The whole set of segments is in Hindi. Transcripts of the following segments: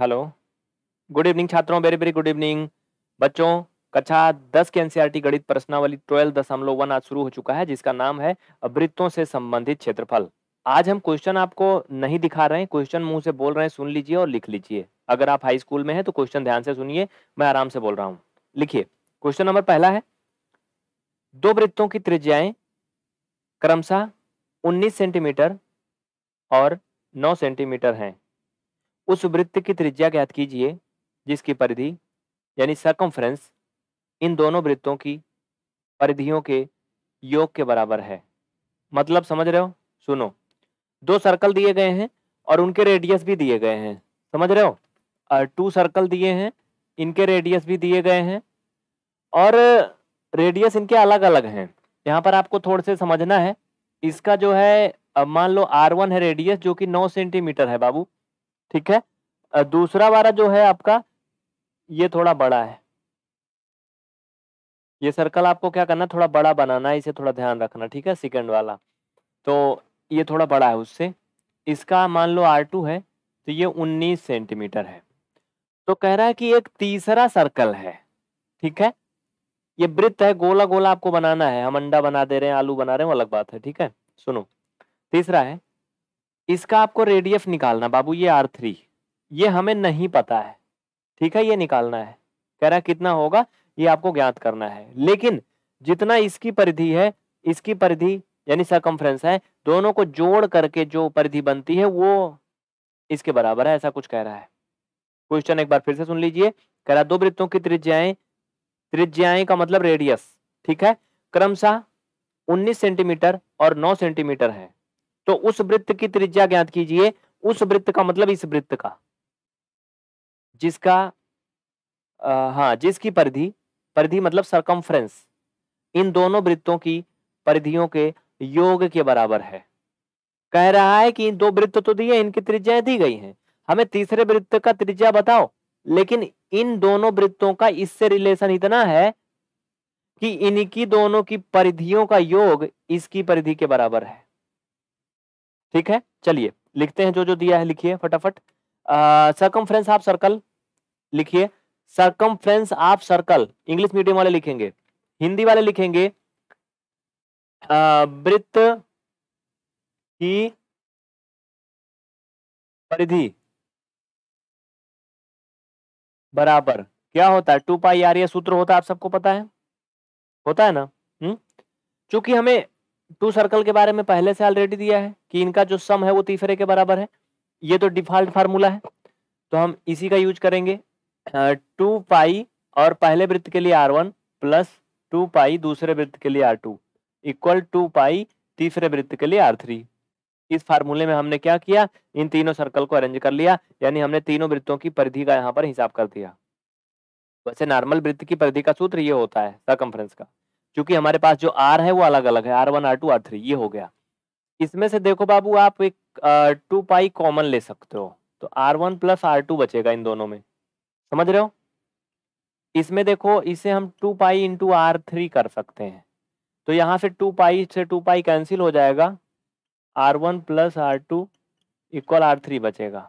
हेलो गुड इवनिंग छात्रों वेरी वेरी गुड इवनिंग बच्चों कक्षा दस के टी e गणित प्रश्नावली ट्वेल्व दशमलव वन आज शुरू हो चुका है जिसका नाम है वृत्तों से संबंधित क्षेत्रफल आज हम क्वेश्चन आपको नहीं दिखा रहे हैं क्वेश्चन मुंह से बोल रहे हैं सुन लीजिए और लिख लीजिए अगर आप हाई स्कूल में हैं तो क्वेश्चन ध्यान से सुनिए मैं आराम से बोल रहा हूँ लिखिए क्वेश्चन नंबर पहला है दो वृत्तों की त्रिज्याएं क्रमशः 19 सेंटीमीटर और 9 सेंटीमीटर हैं उस वृत्त की त्रिज्या ज्ञात कीजिए जिसकी परिधि यानी सर्कमफ्रेंस इन दोनों वृत्तों की परिधियों के योग के बराबर है मतलब समझ रहे हो सुनो दो सर्कल दिए गए हैं और उनके रेडियस भी दिए गए हैं समझ रहे हो और टू सर्कल दिए हैं इनके रेडियस भी दिए गए हैं और रेडियस इनके अलग अलग हैं यहाँ पर आपको थोड़े से समझना है इसका जो है मान लो आर वन है रेडियस जो कि नौ सेंटीमीटर है बाबू ठीक है दूसरा वाला जो है आपका ये थोड़ा बड़ा है ये सर्कल आपको क्या करना है थोड़ा बड़ा बनाना है इसे थोड़ा ध्यान रखना ठीक है सेकंड वाला तो ये थोड़ा बड़ा है उससे इसका मान लो आर टू है तो ये उन्नीस सेंटीमीटर है तो कह रहा है कि एक तीसरा सर्कल है ठीक है ये वृत्त है गोला गोला आपको बनाना है हम अंडा बना दे रहे हैं आलू बना रहे हैं वो अलग बात है ठीक है सुनो तीसरा है इसका आपको रेडियस निकालना बाबू ये आर थ्री ये हमें नहीं पता है ठीक है ये निकालना है कह रहा कितना होगा ये आपको ज्ञात करना है लेकिन जितना इसकी परिधि है इसकी परिधि यानी सरकमफ्रेंस है दोनों को जोड़ करके जो परिधि बनती है वो इसके बराबर है ऐसा कुछ कह रहा है क्वेश्चन एक बार फिर से सुन लीजिए कह रहा दो वृत्तों की त्रिज्याएं त्रिज्याएं का मतलब रेडियस ठीक है क्रमशः 19 सेंटीमीटर और 9 सेंटीमीटर है तो उस वृत्त की त्रिज्या ज्ञात कीजिए उस वृत्त का मतलब इस वृत्त का जिसका हाँ जिसकी परिधि परिधि मतलब सरकमफ्रेंस इन दोनों वृत्तों की परिधियों के योग के बराबर है कह रहा है कि इन दो वृत्त तो दिए इनकी त्रिज्याएं दी गई हैं हमें तीसरे वृत्त का त्रिज्या बताओ लेकिन इन दोनों वृत्तों का इससे रिलेशन इतना है कि इनकी दोनों की परिधियों का योग इसकी परिधि के बराबर है ठीक है चलिए लिखते हैं जो जो दिया है लिखिए फटाफट फ्रेंस ऑफ सर्कल लिखिए फ्रेंस ऑफ सर्कल इंग्लिश मीडियम वाले लिखेंगे हिंदी वाले लिखेंगे वृत्त की परिधि बराबर क्या होता है टू पाई आर ये सूत्र होता है आप सबको पता है होता है ना हम्म चूंकि हमें टू सर्कल के बारे में पहले से ऑलरेडी दिया है कि इनका जो सम है वो तीसरे के बराबर है ये तो डिफॉल्ट फार्मूला है तो हम इसी का यूज करेंगे टू पाई और पहले वृत्त के लिए R one plus two pi दूसरे वृत्त के लिए R two equal to pi तीसरे वृत्त के लिए आर थ्री इस फार्मूले में हमने क्या किया इन तीनों सर्कल को अरेंज कर लिया यानी हमने तीनों वृत्तों की परिधि का यहाँ पर हिसाब कर दिया वैसे नॉर्मल वृत्त की परिधि का सूत्र ये होता है सर्कम्फ्रेंस का क्योंकि हमारे पास जो आर है वो अलग अलग है R one R two R three ये हो गया इसमें से देखो बाबू आप एक टू पाई कॉमन ले सकते हो तो R one plus R two बचेगा इन दोनों में समझ रहे हो इसमें देखो इसे हम two pi into R three कर सकते हैं तो यहाँ से टू पाई से टू पाई कैंसिल हो जाएगा R one plus R two equal R three बचेगा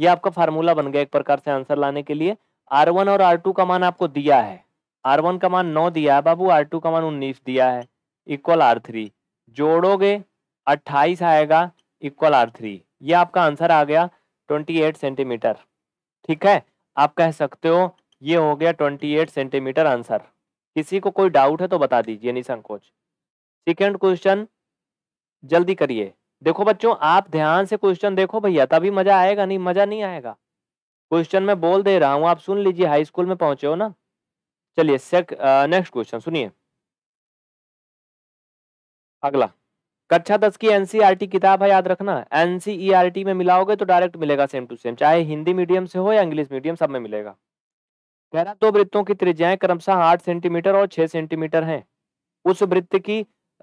ये आपका फार्मूला बन गया एक प्रकार से आंसर लाने के लिए आर वन और आर टू का मान आपको दिया है आर वन का मान नौ दिया है बाबू आर टू का मान उन्नीस दिया है इक्वल आर थ्री जोड़ोगे अट्ठाईस आएगा इक्वल आर थ्री ये आपका आंसर आ गया ट्वेंटी एट सेंटीमीटर ठीक है आप कह सकते हो ये हो गया ट्वेंटी एट सेंटीमीटर आंसर किसी को कोई डाउट है तो बता दीजिए निसंकोच सेकेंड क्वेश्चन जल्दी करिए देखो बच्चों आप ध्यान से क्वेश्चन देखो भैया तभी मजा आएगा नहीं मजा नहीं आएगा क्वेश्चन में बोल दे रहा हूँ आप सुन लीजिए हाई स्कूल में पहुंचे हो ना चलिए नेक्स्ट क्वेश्चन सुनिए अगला कक्षा दस की एनसीईआरटी e किताब है याद रखना एनसीईआरटी e में मिलाओगे तो डायरेक्ट मिलेगा सेम टू सेम चाहे हिंदी मीडियम से हो या इंग्लिश मीडियम सब में मिलेगा कह रहा दो वृत्तों की त्रिज्याएं क्रमशः आठ सेंटीमीटर और छह सेंटीमीटर हैं उस वृत्त की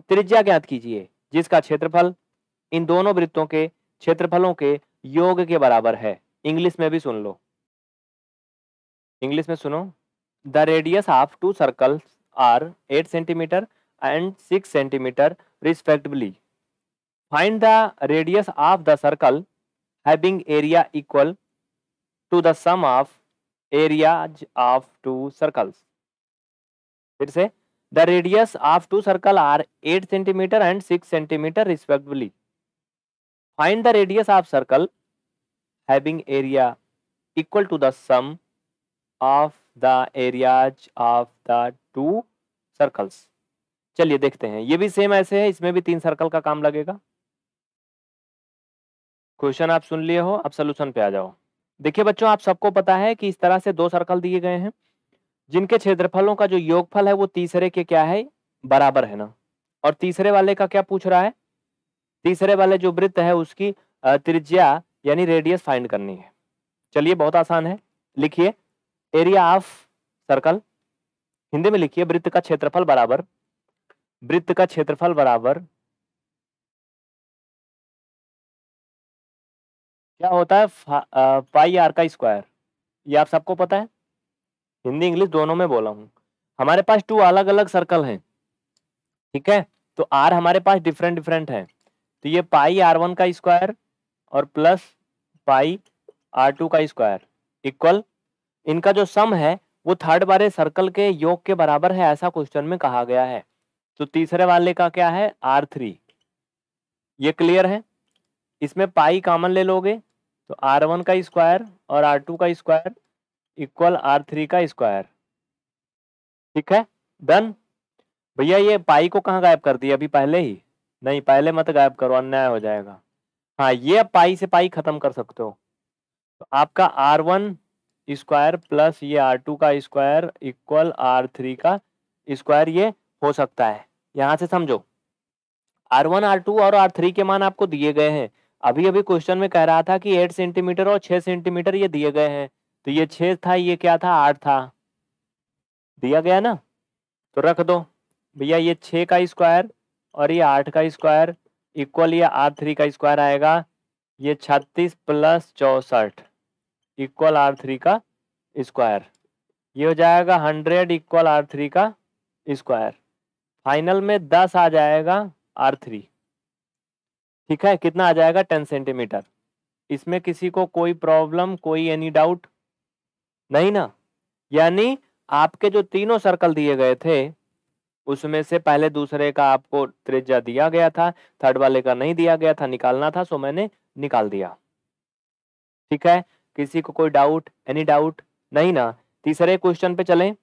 त्रिज्या ज्ञात कीजिए जिसका क्षेत्रफल इन दोनों वृत्तों के क्षेत्रफलों के योग के बराबर है इंग्लिश में भी सुन लो इंग्लिश में सुनो the radius of two circle are eight centimetre and six centimetre respectively find the radius of the circle having area equal to the sum of areas of two circles फिर से the radius of two circle are eight centimetre and six centimetre respectively find the radius of circle having area equal to the sum of the areas of the two circles चलिए देखते हैं ये भी सेम ऐसे है इसमें भी तीन सर्कल का काम लगेगा क्वेश्चन आप सुन लिए हो अब सोल्यूशन पे आ जाओ देखिए बच्चों आप सबको पता है कि इस तरह से दो सर्कल दिए गए हैं जिनके क्षेत्रफलों का जो योगफल है वो तीसरे के क्या है बराबर है ना और तीसरे वाले का क्या पूछ रहा है तीसरे वाले जो वृत्त है उसकी त्रिज्या यानी रेडियस फाइंड करनी है चलिए बहुत आसान है लिखिए एरिया ऑफ सर्कल हिंदी में लिखिए वृत्त का क्षेत्रफल बराबर वृत्त का क्षेत्रफल बराबर क्या होता है पाई आर का स्क्वायर ये आप सबको पता है हिंदी इंग्लिश दोनों में बोला हूं हमारे पास टू अलग अलग सर्कल हैं ठीक है तो आर हमारे पास डिफरेंट डिफरेंट है तो ये पाई आर वन का स्क्वायर और प्लस पाई आर टू का स्क्वायर इक्वल इनका जो सम है वो थर्ड वाले सर्कल के योग के बराबर है ऐसा क्वेश्चन में कहा गया है तो तीसरे वाले का क्या है आर थ्री ये क्लियर है इसमें पाई कॉमन ले लोगे तो आर वन का स्क्वायर और आर टू का स्क्वायर इक्वल आर थ्री का स्क्वायर ठीक है डन भैया ये पाई को कहाँ गायब कर दिया अभी पहले ही नहीं पहले मत गायब करो अन्याय हो जाएगा हाँ ये पाई से पाई खत्म कर सकते हो तो आपका आर वन स्क्वायर प्लस ये आर टू का स्क्वायर इक्वल आर थ्री का स्क्वायर ये हो सकता है यहाँ से समझो आर वन आर टू और आर थ्री के मान आपको दिए गए हैं अभी अभी क्वेश्चन में कह रहा था कि एट सेंटीमीटर और छः सेंटीमीटर ये दिए गए हैं तो ये छः था ये क्या था आठ था दिया गया ना तो रख दो भैया ये छः का स्क्वायर और ये आठ का स्क्वायर इक्वल ये आर थ्री का स्क्वायर आएगा ये छत्तीस प्लस चौसठ इक्वल आर थ्री का स्क्वायर ये हो जाएगा हंड्रेड इक्वल आर थ्री का स्क्वायर फाइनल में दस आ जाएगा आर थ्री ठीक है कितना आ जाएगा टेन सेंटीमीटर इसमें किसी को कोई प्रॉब्लम कोई एनी डाउट नहीं ना यानी आपके जो तीनों सर्कल दिए गए थे उसमें से पहले दूसरे का आपको त्रिज्या दिया गया था थर्ड वाले का नहीं दिया गया था निकालना था सो मैंने निकाल दिया ठीक है किसी को कोई डाउट एनी डाउट नहीं ना तीसरे क्वेश्चन पे चलें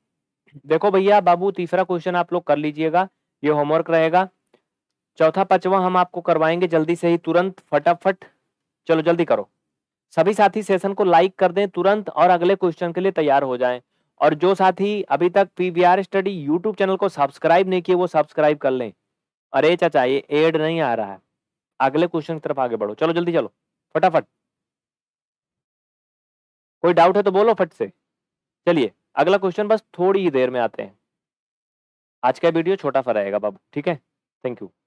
देखो भैया बाबू तीसरा क्वेश्चन आप लोग कर लीजिएगा ये होमवर्क रहेगा चौथा पांचवा हम आपको करवाएंगे जल्दी से ही तुरंत फटाफट चलो जल्दी करो सभी साथी सेशन को लाइक कर दें तुरंत और अगले क्वेश्चन के लिए तैयार हो जाएं और जो साथी अभी तक P V R study YouTube channel को सब्सक्राइब नहीं किए वो सब्सक्राइब कर लें अरे चाचा ये एड नहीं आ रहा है अगले क्वेश्चन की तरफ आगे बढ़ो चलो जल्दी चलो फटाफट कोई डाउट है तो बोलो फट से चलिए अगला क्वेश्चन बस थोड़ी ही देर में आते हैं आज का वीडियो छोटा फर रहेगा बाबू ठीक है थैंक यू